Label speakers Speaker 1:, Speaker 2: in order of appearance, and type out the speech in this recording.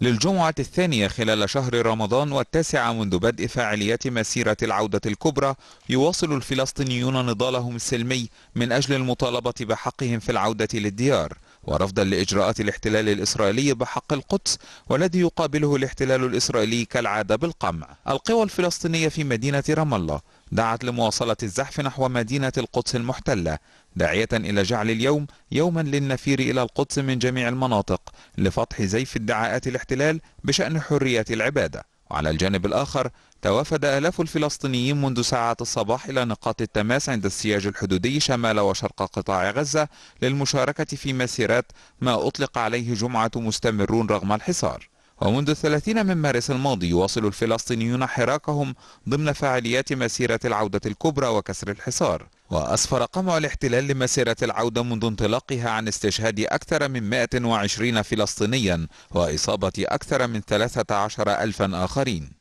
Speaker 1: للجمعة الثانية خلال شهر رمضان والتاسعة منذ بدء فعاليات مسيرة العودة الكبرى يواصل الفلسطينيون نضالهم السلمي من أجل المطالبة بحقهم في العودة للديار ورفضا لإجراءات الاحتلال الإسرائيلي بحق القدس والذي يقابله الاحتلال الإسرائيلي كالعادة بالقمع القوى الفلسطينية في مدينة رام الله دعت لمواصلة الزحف نحو مدينة القدس المحتلة داعية إلى جعل اليوم يوما للنفير إلى القدس من جميع المناطق لفتح زيف ادعاءات الاحتلال بشأن حرية العبادة وعلى الجانب الآخر توافد آلاف الفلسطينيين منذ ساعات الصباح إلى نقاط التماس عند السياج الحدودي شمال وشرق قطاع غزة للمشاركة في مسيرات ما أطلق عليه جمعة مستمرون رغم الحصار ومنذ 30 من مارس الماضي يواصل الفلسطينيون حراكهم ضمن فعاليات مسيرة العودة الكبرى وكسر الحصار وأسفر قمع الاحتلال لمسيرة العودة منذ انطلاقها عن استشهاد أكثر من 120 فلسطينيا وإصابة أكثر من 13 ألفا آخرين